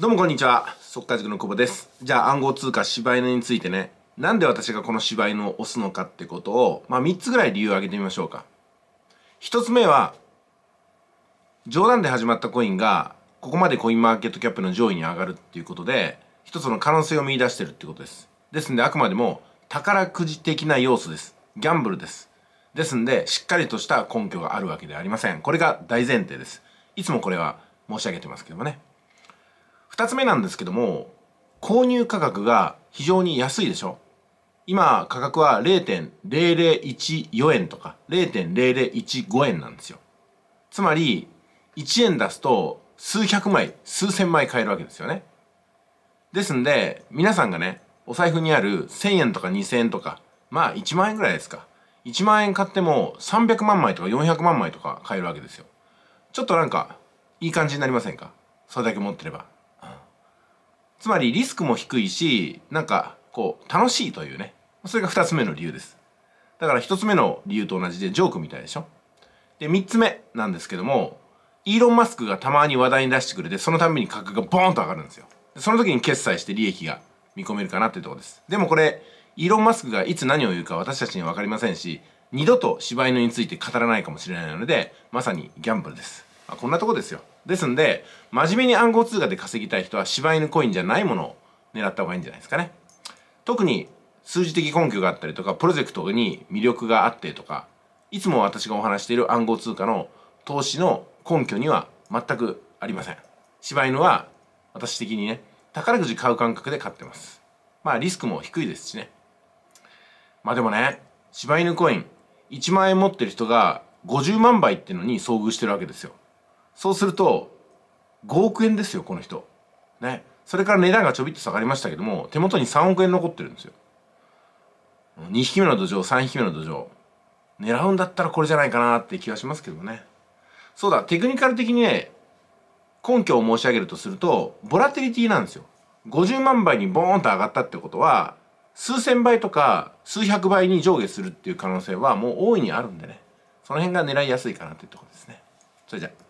どうもこんにちは。速稼塾の久保です。じゃあ暗号通貨柴犬についてね、なんで私がこの柴犬を押すのかってことを、まあ3つぐらい理由を挙げてみましょうか。1つ目は、冗談で始まったコインが、ここまでコインマーケットキャップの上位に上がるっていうことで、一つの可能性を見出してるってことです。ですんであくまでも宝くじ的な要素です。ギャンブルです。ですんで、しっかりとした根拠があるわけではありません。これが大前提です。いつもこれは申し上げてますけどもね。2つ目なんですけども、購入価格が非常に安いでしょ今、価格は0.001円とか0.001円なんですよ。つまり、1円出すと数百枚、数千枚買えるわけですよね。ですんで、皆さんがね、お財布にある1000円とか2000円とか、まあ1万円ぐらいですか。1万円買っても300万枚とか400万枚とか買えるわけですよ。ちょっとなんか、いい感じになりませんかそれだけ持ってれば。つまりリスクも低いし、なんか、こう、楽しいというね。それが2つ目の理由です。だから1つ目の理由と同じでジョークみたいでしょで、3つ目なんですけども、イーロン・マスクがたまに話題に出してくれて、そのために価格がボーンと上がるんですよ。でその時に決済して利益が見込めるかなっていうとこです。でもこれ、イーロン・マスクがいつ何を言うか私たちには分かりませんし、二度と柴犬について語らないかもしれないので、まさにギャンブルです。まあ、こんなとこですよですんで真面目に暗号通貨で稼ぎたい人は柴犬コインじゃないものを狙った方がいいんじゃないですかね特に数字的根拠があったりとかプロジェクトに魅力があってとかいつも私がお話している暗号通貨の投資の根拠には全くありません柴犬は私的にね宝くじ買う感覚で買ってますまあリスクも低いですしねまあでもね柴犬コイン1万円持ってる人が50万倍っていうのに遭遇してるわけですよそうすると5億円ですよこの人ねそれから値段がちょびっと下がりましたけども手元に3億円残ってるんですよ2匹目の土壌3匹目の土壌狙うんだったらこれじゃないかなって気がしますけどねそうだテクニカル的にね根拠を申し上げるとするとボラテリティなんですよ50万倍にボーンと上がったってことは数千倍とか数百倍に上下するっていう可能性はもう大いにあるんでねその辺が狙いやすいかなていうところですねそれじゃあ